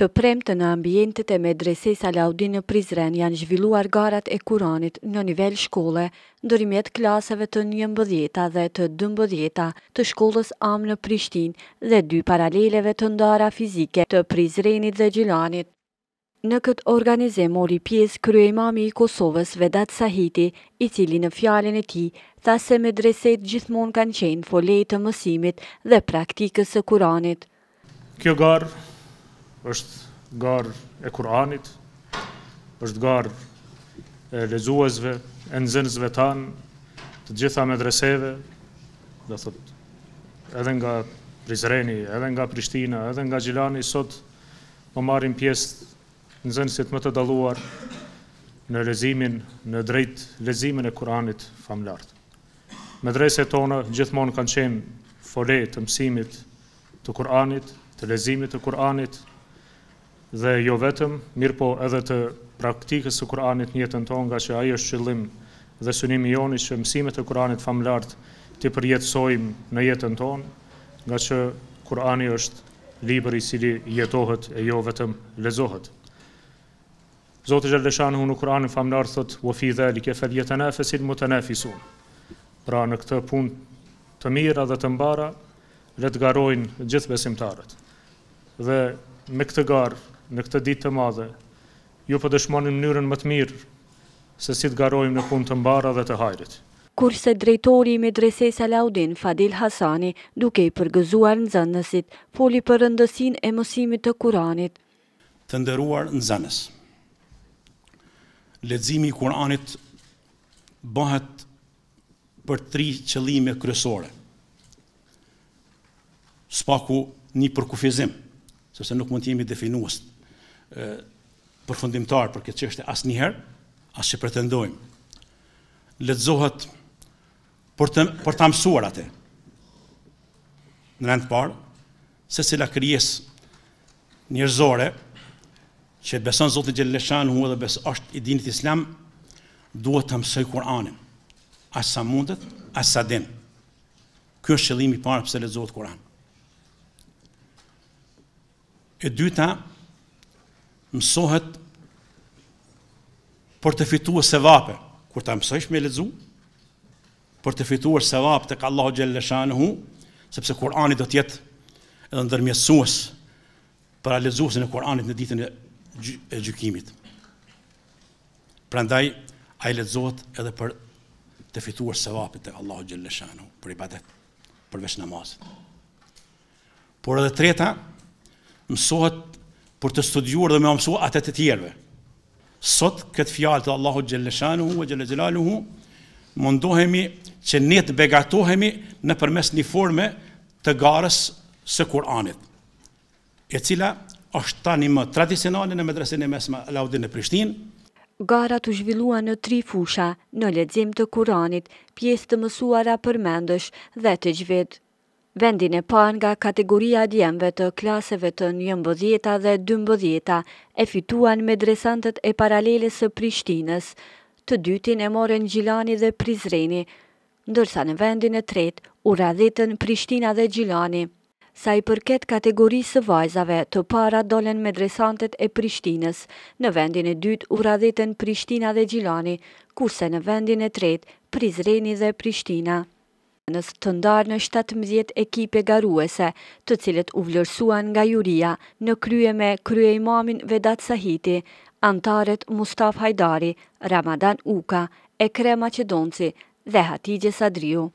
Të premtë në ambientet e medrese sa në Prizren janë zhvilluar garat e kuranit në nivel shkolle, ndërimjet klasave të një mbëdjeta dhe të dëmbëdjeta të shkollës amë në Prishtin dhe dy paraleleve të ndara fizike të Prizrenit dhe Gjilanit. Në këtë organizim ori pjesë krye imami i Kosovës Vedat Sahiti, i cili në fjallin e ti, tha se medresejt gjithmon kanë qenë folet të mësimit dhe praktikës e kuranit. Kjo garë është garë e Kur'anit, është garë e lezuesve, e nxënësve tanë, të gjitha medreseve, dhe thot, edhe nga Prizreni, edhe nga Prishtina, edhe nga Gjilani, sot më po marim pjesë nxënësit më të daluar në lezimin, në drejt lezimin e Kur'anit famlartë. Medrese tonë gjithmonë kanë qenë folet të mësimit të Kur'anit, të lezimit të Kur'anit, dhe jo vetëm, mirë po edhe të praktikës të Kur'anit njëtën tonë, nga që ajo është qëllim dhe sënimi joni që mësimet të Kur'anit famlartë të përjetësojmë në jetën tonë, nga që Kur'ani është liber i cili jetohet e jo vetëm lezohet. Zotë Gjeldeshanë hu në Kur'ani famlartë thëtë, u fi dhe li kefel jetën e fesil më të nefisun. Pra në këtë pun të mira dhe të mbara, letë garojnë gjithë besimtarët. Dhe me këtë garë, në këtë ditë të madhe. Ju po dëshmonim mënyrën më të mirë se si të garojmë në punë të mbarë dhe të hajrit. Kurse drejtori i medreses Alaudin Fadil Hasani, duke i përgëzuar nxënësit, foli për rëndësinë e mësimit të Kuranit. Të nderuar nxënës. Leximi i Kuranit bëhet për tri qëllime kryesore. Spaku një përkufizim, sepse nuk mund të jemi definuast, përfundimtar për këtë çështje asnjëherë, as si pretendojmë. Lexohet për të për ta mësuar atë. Në rend parë, se cila krijesë njerëzore që beson Zotin Gjellëshan, hua dhe beson është i dinit islam, duhet të mësoj Kur'anin, asë sa mundet, asë sa din. Kjo është qëllimi parë pse lezohet Kur'ani. E dyta, mësohet për të fituar sevape. Kur ta mësosh me lexu, për të fituar sevap tek Allahu xhallahu sepse Kurani do të jetë edhe ndërmjetësues për lexuesin e Kuranit në ditën e gjykimit. Prandaj ai lexohet edhe për të fituar sevapin tek Allahu xhallahu për ibadet, përveç namazit. Por edhe treta mësohet për të studiuar dhe me mësua atët të tjerëve. Sot këtë fjalë të Allahut xhallashanu hu ve xhallaluhu mundohemi që ne të begatohemi nëpërmes një forme të garës së Kuranit, e cila është tani më tradicionale në medresin e mesme Laudin e Prishtin. Gara të zhvillua në tri fusha, në ledzim të Kuranit, pjesë të mësuara për mendësh dhe të gjvedë. Vendin e pan nga kategoria djemve të klaseve të një mbëdhjeta dhe dë mbëdhjeta e fituan me dresantët e paraleles së Prishtines, të dytin e moren Gjilani dhe Prizreni, ndërsa në vendin e tret u radhetën Prishtina dhe Gjilani. Sa i përket kategori së vajzave, të para dolen me dresantët e Prishtines, në vendin e dyt u radhetën Prishtina dhe Gjilani, kurse në vendin e tret Prizreni dhe Prishtina në së të ndarë në 17 ekipe garuese të cilët u vlerësuan nga juria në krye me krye imamin Vedat Sahiti, antaret Mustaf Hajdari, Ramadan Uka, Ekre Macedonci dhe Hatigje Sadriu.